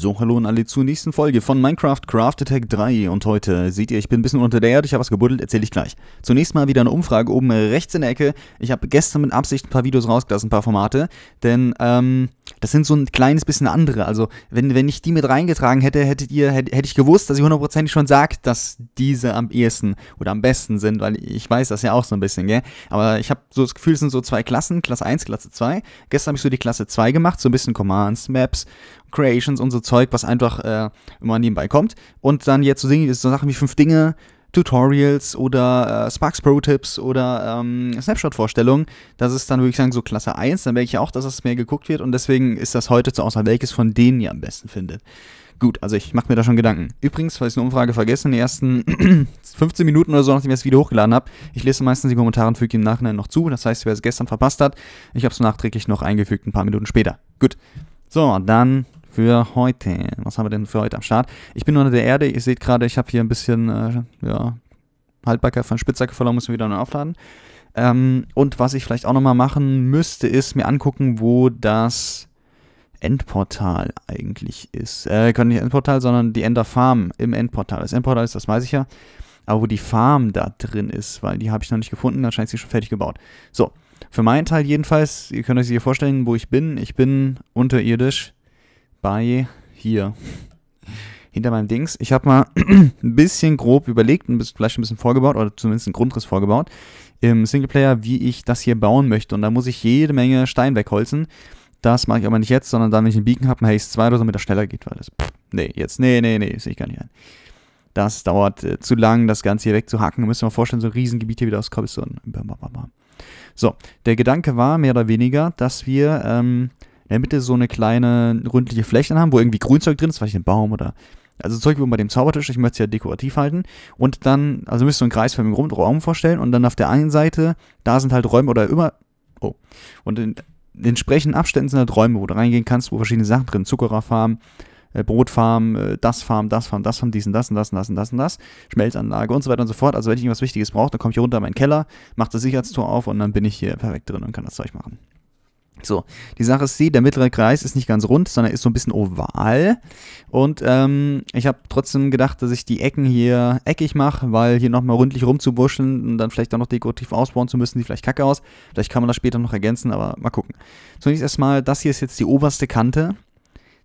So, hallo und alle zur nächsten Folge von Minecraft Craft Attack 3 und heute, seht ihr, ich bin ein bisschen unter der Erde, ich habe was gebuddelt, erzähle ich gleich. Zunächst mal wieder eine Umfrage oben rechts in der Ecke. Ich habe gestern mit Absicht ein paar Videos rausgelassen, ein paar Formate, denn, ähm, das sind so ein kleines bisschen andere. Also, wenn, wenn ich die mit reingetragen hätte, hättet ihr, hätte, hätt ich gewusst, dass ihr hundertprozentig schon sagt, dass diese am ehesten oder am besten sind, weil ich weiß das ja auch so ein bisschen, gell? Aber ich habe so das Gefühl, es sind so zwei Klassen, Klasse 1, Klasse 2. Gestern habe ich so die Klasse 2 gemacht, so ein bisschen Commands, Maps, Creations und so Zeug, was einfach äh, immer nebenbei kommt. Und dann jetzt so, Dinge, so Sachen wie fünf Dinge, Tutorials oder äh, Sparks Pro Tips oder ähm, Snapshot-Vorstellungen. Das ist dann, würde ich sagen, so Klasse 1. Dann merke ich auch, dass das mehr geguckt wird und deswegen ist das heute zur Auswahl, welches von denen ihr am besten findet. Gut, also ich mache mir da schon Gedanken. Übrigens, falls ich eine Umfrage vergessen, in den ersten 15 Minuten oder so, nachdem ich das Video hochgeladen habe, ich lese meistens die Kommentare und füge im Nachhinein noch zu. Das heißt, wer es gestern verpasst hat, ich habe es nachträglich noch eingefügt, ein paar Minuten später. Gut. So, dann für heute. Was haben wir denn für heute am Start? Ich bin unter der Erde. Ihr seht gerade, ich habe hier ein bisschen, äh, ja, Haltbacker von Spitzhacke verloren, müssen wir wieder neu aufladen. Ähm, und was ich vielleicht auch nochmal machen müsste, ist mir angucken, wo das Endportal eigentlich ist. Äh, können nicht Endportal, sondern die Ender Farm im Endportal. Das Endportal ist, das weiß ich ja. Aber wo die Farm da drin ist, weil die habe ich noch nicht gefunden, dann scheint sie schon fertig gebaut. So, für meinen Teil jedenfalls, ihr könnt euch hier vorstellen, wo ich bin. Ich bin unterirdisch bei hier hinter meinem Dings. Ich habe mal ein bisschen grob überlegt, ein bisschen, vielleicht ein bisschen vorgebaut oder zumindest einen Grundriss vorgebaut im Singleplayer, wie ich das hier bauen möchte. Und da muss ich jede Menge Stein wegholzen. Das mache ich aber nicht jetzt, sondern dann, wenn ich einen Beacon habe, mache ich es zwei oder so, damit das schneller geht, weil das, pff, nee, jetzt, nee, nee, nee, sehe ich gar nicht ein. Das dauert äh, zu lang, das Ganze hier wegzuhacken. Müssen wir mal vorstellen, so ein Riesengebiet hier wieder aus Cobblestone. So, der Gedanke war mehr oder weniger, dass wir ähm, in der Mitte so eine kleine rundliche Fläche haben, wo irgendwie Grünzeug drin ist, vielleicht ein Baum oder also Zeug wie bei dem Zaubertisch, ich möchte es ja dekorativ halten. Und dann, also müsst ihr einen kreisförmigen Raum vorstellen und dann auf der einen Seite, da sind halt Räume oder immer, oh, und in, in entsprechenden Abständen sind halt Räume, wo du reingehen kannst, wo verschiedene Sachen drin, Zuckererfarm, äh, Brotfarm, äh, das Farm, das Farm, das Farm, diesen, das und das und das und das und das, Schmelzanlage und so weiter und so fort. Also wenn ich irgendwas Wichtiges brauche, dann komme ich runter in meinen Keller, mache das Sicherheitstor auf und dann bin ich hier perfekt drin und kann das Zeug machen. So, die Sache ist die, der mittlere Kreis ist nicht ganz rund, sondern ist so ein bisschen oval. Und ähm, ich habe trotzdem gedacht, dass ich die Ecken hier eckig mache, weil hier nochmal rundlich rumzubuscheln und dann vielleicht auch noch dekorativ ausbauen zu müssen, sieht vielleicht kacke aus. Vielleicht kann man das später noch ergänzen, aber mal gucken. Zunächst erstmal, das hier ist jetzt die oberste Kante.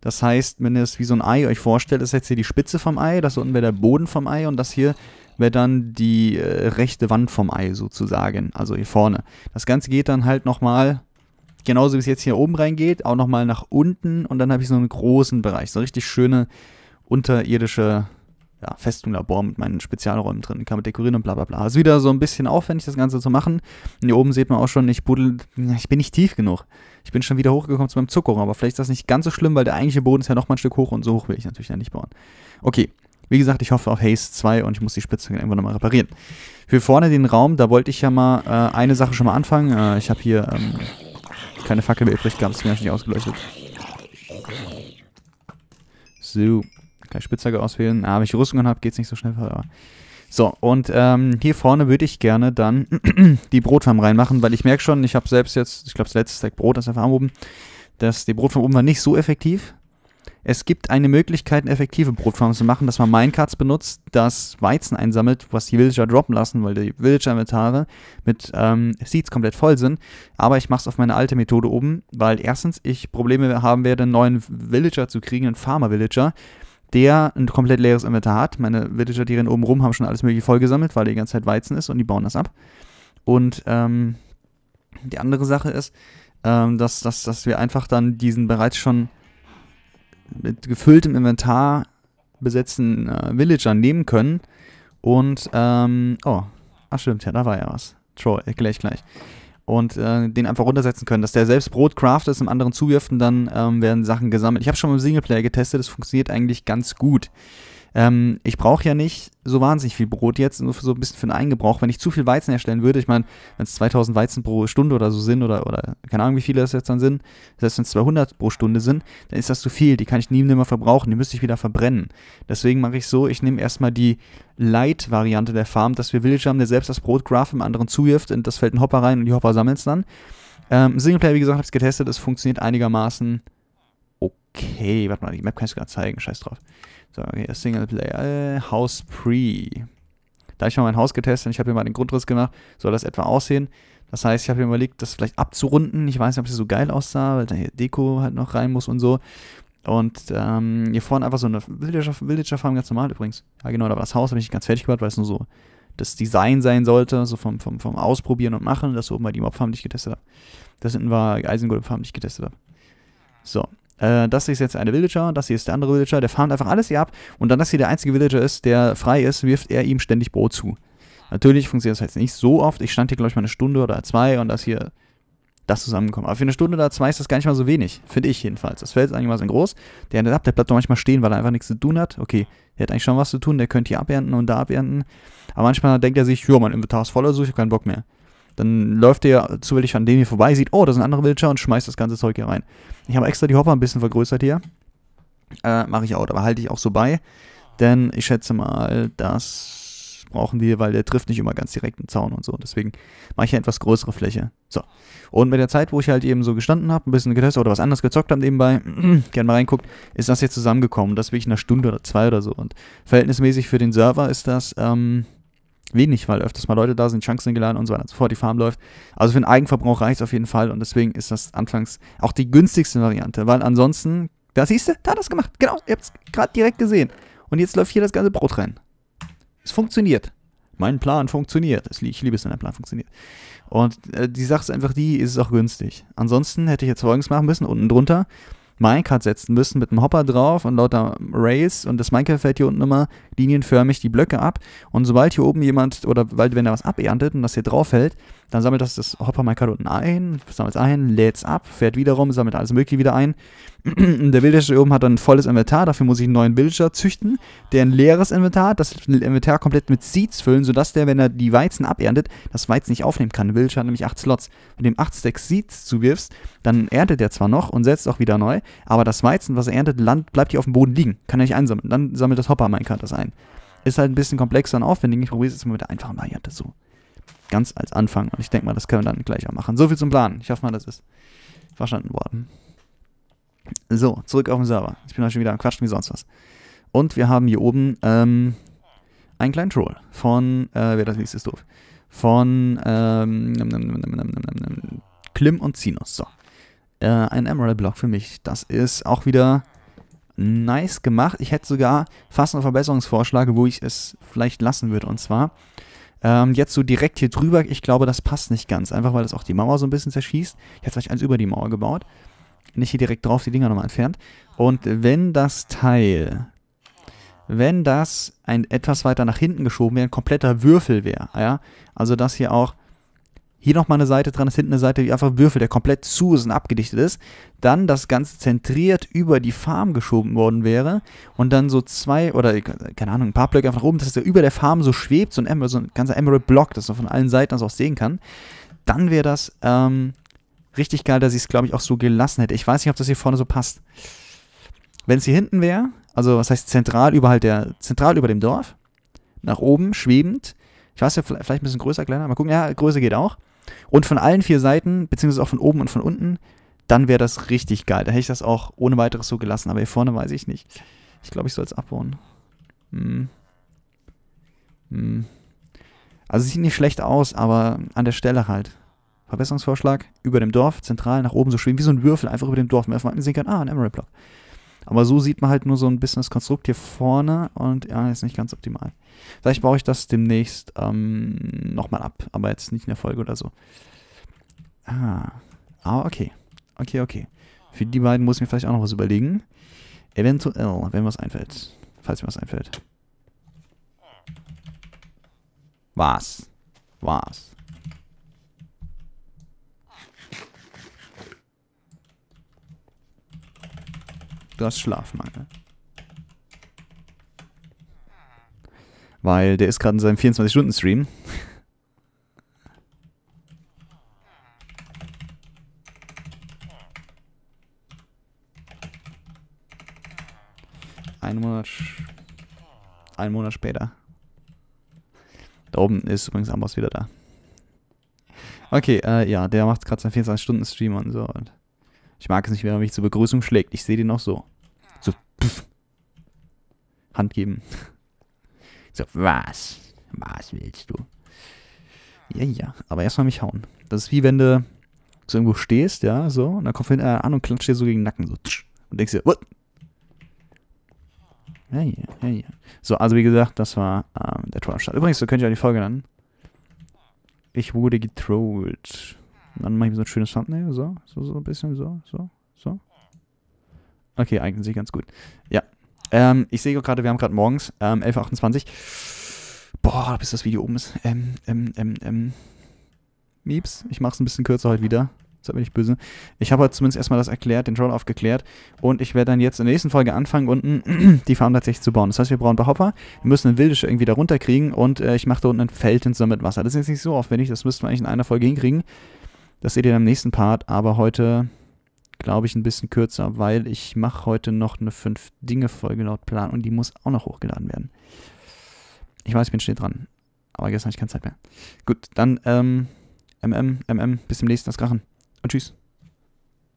Das heißt, wenn ihr es wie so ein Ei euch vorstellt, ist jetzt hier die Spitze vom Ei, das unten wäre der Boden vom Ei und das hier wäre dann die äh, rechte Wand vom Ei sozusagen, also hier vorne. Das Ganze geht dann halt nochmal genauso wie es jetzt hier oben reingeht, auch nochmal nach unten und dann habe ich so einen großen Bereich, so richtig schöne unterirdische ja, Festung, Labor mit meinen Spezialräumen drin, kann man dekorieren und bla bla bla. Ist wieder so ein bisschen aufwendig, das Ganze zu machen. Und hier oben sieht man auch schon, ich buddel, ich bin nicht tief genug. Ich bin schon wieder hochgekommen zu meinem Zuckerrohr, aber vielleicht ist das nicht ganz so schlimm, weil der eigentliche Boden ist ja nochmal ein Stück hoch und so hoch will ich natürlich dann nicht bauen. Okay, wie gesagt, ich hoffe auf Haze 2 und ich muss die Spitze irgendwann nochmal reparieren. Für vorne den Raum, da wollte ich ja mal äh, eine Sache schon mal anfangen. Äh, ich habe hier ähm, keine Fackel mehr übrig gehabt, ist mir nicht ausgeleuchtet. So, kann ich Spitzhacke auswählen. Ah, wenn ich Rüstungen habe, es nicht so schnell. Aber. So, und ähm, hier vorne würde ich gerne dann die Brotfarm reinmachen, weil ich merke schon, ich habe selbst jetzt, ich glaube, das letzte Stack Brot aus der Farm oben, dass die Brotfarm oben war nicht so effektiv es gibt eine Möglichkeit, eine effektive Brotfarm zu machen, dass man Minecarts benutzt, das Weizen einsammelt, was die Villager droppen lassen, weil die Villager-Inventare mit ähm, Seeds komplett voll sind. Aber ich mache es auf meine alte Methode oben, weil erstens ich Probleme haben werde, einen neuen Villager zu kriegen, einen Farmer-Villager, der ein komplett leeres Inventar hat. Meine Villager, die rennen oben rum, haben schon alles mögliche vollgesammelt, weil die ganze Zeit Weizen ist und die bauen das ab. Und ähm, die andere Sache ist, ähm, dass, dass, dass wir einfach dann diesen bereits schon mit gefülltem Inventar besetzten äh, Villagern nehmen können. Und, ähm, oh, ach stimmt, ja, da war ja was. Troll, äh, gleich, gleich. Und äh, den einfach runtersetzen können, dass der selbst Brot craftet, es im anderen zuwirft und dann ähm, werden Sachen gesammelt. Ich habe schon mal im Singleplayer getestet, das funktioniert eigentlich ganz gut. Ähm, ich brauche ja nicht so wahnsinnig viel Brot jetzt, nur für so ein bisschen für einen Eingebrauch. Wenn ich zu viel Weizen erstellen würde, ich meine, wenn es 2000 Weizen pro Stunde oder so sind, oder, oder keine Ahnung, wie viele das jetzt dann sind, selbst wenn es 200 pro Stunde sind, dann ist das zu viel. Die kann ich nie mehr verbrauchen, die müsste ich wieder verbrennen. Deswegen mache ich so, ich nehme erstmal die Light-Variante der Farm, dass wir Villager haben, der selbst das Brot graft, im anderen zuwirft und das fällt ein Hopper rein und die Hopper sammeln es dann. Ähm, Singleplayer, wie gesagt, habe ich es getestet, es funktioniert einigermaßen okay. Warte mal, die Map kann ich sogar zeigen, scheiß drauf. So, okay, Singleplayer, äh, House Pre. Da habe ich mal mein Haus getestet und ich habe hier mal den Grundriss gemacht, soll das etwa aussehen. Das heißt, ich habe mir überlegt, das vielleicht abzurunden. Ich weiß nicht, ob das so geil aussah, weil da hier Deko halt noch rein muss und so. Und ähm, hier vorne einfach so eine Villager-Farm, Villager ganz normal übrigens. Ja, genau, da war das Haus, habe ich nicht ganz fertig gemacht, weil es nur so das Design sein sollte, so vom, vom, vom Ausprobieren und Machen. Das oben war die Mobfarm, die ich getestet habe. Das hinten war Eisengoldfarm, die ich getestet habe. So, äh, das ist jetzt eine Villager, das hier ist der andere Villager, der farmt einfach alles hier ab und dann dass hier der einzige Villager ist, der frei ist, wirft er ihm ständig Brot zu. Natürlich funktioniert das jetzt nicht so oft. Ich stand hier, glaube ich, mal eine Stunde oder zwei und das hier, das zusammenkommen. Aber für eine Stunde oder zwei ist das gar nicht mal so wenig. Finde ich jedenfalls. Das Feld ist eigentlich mal so groß. Der endet ab, der bleibt doch manchmal stehen, weil er einfach nichts zu tun hat. Okay, der hat eigentlich schon was zu tun. Der könnte hier abernten und da abernten. Aber manchmal denkt er sich, jo, mein Inventar ist voller also ich habe keinen Bock mehr. Dann läuft der zufällig an dem hier vorbei, sieht, oh, da sind andere anderer Villager und schmeißt das ganze Zeug hier rein. Ich habe extra die Hopper ein bisschen vergrößert hier. Äh, Mache ich auch, aber halte ich auch so bei. Denn ich schätze mal, das brauchen wir, weil der trifft nicht immer ganz direkt einen Zaun und so. Deswegen mache ich eine etwas größere Fläche. So. Und mit der Zeit, wo ich halt eben so gestanden habe, ein bisschen getestet oder was anderes gezockt habe nebenbei, gerne mal reinguckt, ist das jetzt zusammengekommen. Das wirklich in einer Stunde oder zwei oder so. Und verhältnismäßig für den Server ist das, ähm, wenig, weil öfters mal Leute da sind, Chunks sind geladen und so weiter und so fort, die Farm läuft. Also für den Eigenverbrauch reicht es auf jeden Fall und deswegen ist das anfangs auch die günstigste Variante, weil ansonsten, da siehst du, da hat das gemacht, genau, ihr habt es gerade direkt gesehen. Und jetzt läuft hier das ganze Brot rein. Es funktioniert. Mein Plan funktioniert. Ich liebe es, wenn der Plan funktioniert. Und äh, die Sache ist einfach die, ist es auch günstig. Ansonsten hätte ich jetzt folgendes machen müssen, unten drunter, Minecart setzen müssen mit einem Hopper drauf und lauter Rays und das Minecart fällt hier unten immer linienförmig die Blöcke ab und sobald hier oben jemand oder weil wenn er was aberntet und das hier drauf fällt, dann sammelt das das Hopper Mikado unten ein, sammelt es ein, lädt es ab, fährt wieder rum, sammelt alles Mögliche wieder ein. der Villager oben hat dann ein volles Inventar, dafür muss ich einen neuen Villager züchten, der ein leeres Inventar, das Inventar komplett mit Seeds füllen, sodass der, wenn er die Weizen aberntet, das Weizen nicht aufnehmen kann. Der Villager hat nämlich 8 Slots. Wenn du ihm 8 Stacks Seeds zuwirfst, dann erntet er zwar noch und setzt auch wieder neu, aber das Weizen, was er erntet, Land, bleibt hier auf dem Boden liegen, kann er nicht einsammeln. Dann sammelt das Hopper Minecart das ein. Ist halt ein bisschen komplexer und aufwendig. Ich probiere es jetzt mal mit der einfachen Variante so ganz als Anfang. Und ich denke mal, das können wir dann gleich auch machen. So viel zum Plan. Ich hoffe mal, das ist verstanden worden. So, zurück auf den Server. Ich bin heute schon wieder am Quatschen wie sonst was. Und wir haben hier oben ähm, einen kleinen Troll von, äh, wer das liest, ist doof. Von ähm, num, num, num, Klim und Sinus. So. Äh, ein Emerald-Block für mich. Das ist auch wieder nice gemacht. Ich hätte sogar fast noch Verbesserungsvorschläge, wo ich es vielleicht lassen würde. Und zwar ähm, jetzt so direkt hier drüber, ich glaube, das passt nicht ganz. Einfach weil das auch die Mauer so ein bisschen zerschießt. Jetzt habe ich eins über die Mauer gebaut. Nicht hier direkt drauf, die Dinger nochmal entfernt. Und wenn das Teil, wenn das ein etwas weiter nach hinten geschoben wäre, ein kompletter Würfel wäre, ja, also das hier auch hier nochmal eine Seite dran ist, hinten eine Seite, die einfach Würfel, der komplett zu ist und abgedichtet ist. Dann das Ganze zentriert über die Farm geschoben worden wäre und dann so zwei oder, äh, keine Ahnung, ein paar Blöcke einfach nach oben, dass der über der Farm so schwebt, so ein, Emerald, so ein ganzer Emerald-Block, das man von allen Seiten das auch sehen kann. Dann wäre das ähm, richtig geil, dass ich es, glaube ich, auch so gelassen hätte. Ich weiß nicht, ob das hier vorne so passt. Wenn es hier hinten wäre, also was heißt zentral über halt der, zentral über dem Dorf, nach oben schwebend, ich weiß ja, vielleicht ein bisschen größer, kleiner, mal gucken, ja, Größe geht auch und von allen vier Seiten, beziehungsweise auch von oben und von unten, dann wäre das richtig geil. Da hätte ich das auch ohne weiteres so gelassen. Aber hier vorne weiß ich nicht. Ich glaube, ich soll es abbauen. Hm. Hm. Also sieht nicht schlecht aus, aber an der Stelle halt. Verbesserungsvorschlag, über dem Dorf, zentral nach oben so schwimmen, wie so ein Würfel, einfach über dem Dorf. man sehen kann, ah, ein Emerald Block. Aber so sieht man halt nur so ein bisschen das Konstrukt hier vorne und ja, ist nicht ganz optimal. Vielleicht baue ich das demnächst ähm, nochmal ab, aber jetzt nicht in der Folge oder so. Ah, ah okay. Okay, okay. Für die beiden muss ich mir vielleicht auch noch was überlegen. Eventuell, wenn mir was einfällt. Falls mir was einfällt. Was? Was? du hast Schlafmangel. Weil der ist gerade in seinem 24-Stunden-Stream. Ein Monat, ein Monat später. Da oben ist übrigens Amboss wieder da. Okay, äh, ja, der macht gerade seinen 24-Stunden-Stream und so. Und ich mag es nicht, wenn er mich zur Begrüßung schlägt. Ich sehe den noch so. So, pff. Hand geben. So, was? Was willst du? Ja, ja, aber erstmal mich hauen. Das ist wie wenn du so irgendwo stehst, ja, so, und dann kommt hinterher an und klatscht dir so gegen den Nacken, so, tsch, und denkst dir, what? Ja, ja, ja, ja. So, also wie gesagt, das war ähm, der Trollstart. Übrigens, so könnt ihr auch die Folge nennen. Ich wurde getrollt. Dann mache ich mir so ein schönes Thumbnail. So, so, so ein bisschen, so, so, so. Okay, eignen sich ganz gut. Ja. Ähm, ich sehe gerade, wir haben gerade morgens ähm, 11.28 Boah, bis das Video oben ist. Ähm, ähm, ähm, ähm. Mieps, ich mache es ein bisschen kürzer heute wieder. Seid mir nicht böse. Ich habe heute zumindest erstmal das erklärt, den Roll-Off geklärt. Und ich werde dann jetzt in der nächsten Folge anfangen, unten die Farm tatsächlich zu bauen. Das heißt, wir brauchen Hopper. wir müssen einen Wildisch irgendwie da runterkriegen und äh, ich mache da unten ein Feld hin, so mit Wasser. Das ist jetzt nicht so aufwendig, das müssten wir eigentlich in einer Folge hinkriegen. Das seht ihr dann im nächsten Part, aber heute glaube ich ein bisschen kürzer, weil ich mache heute noch eine 5-Dinge-Folge laut Plan und die muss auch noch hochgeladen werden. Ich weiß, ich bin schnell dran, aber gestern hatte ich keine Zeit mehr. Gut, dann ähm, MM, MM, bis demnächst, das Krachen und tschüss.